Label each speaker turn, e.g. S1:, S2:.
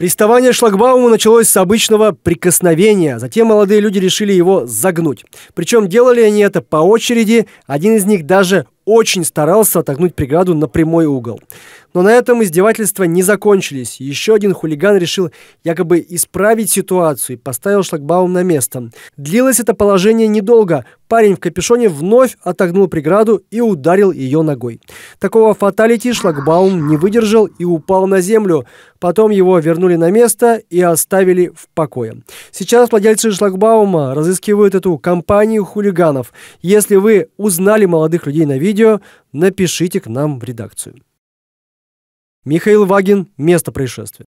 S1: Приставание шлагбаума началось с обычного прикосновения. Затем молодые люди решили его загнуть. Причем делали они это по очереди. Один из них даже очень старался отогнуть преграду на прямой угол. Но на этом издевательства не закончились. Еще один хулиган решил якобы исправить ситуацию и поставил шлагбаум на место. Длилось это положение недолго. Парень в капюшоне вновь отогнул преграду и ударил ее ногой. Такого фаталити шлагбаум не выдержал и упал на землю. Потом его вернули на место и оставили в покое. Сейчас владельцы шлагбаума разыскивают эту компанию хулиганов. Если вы узнали молодых людей на видео, напишите к нам в редакцию. Михаил Вагин. Место происшествия.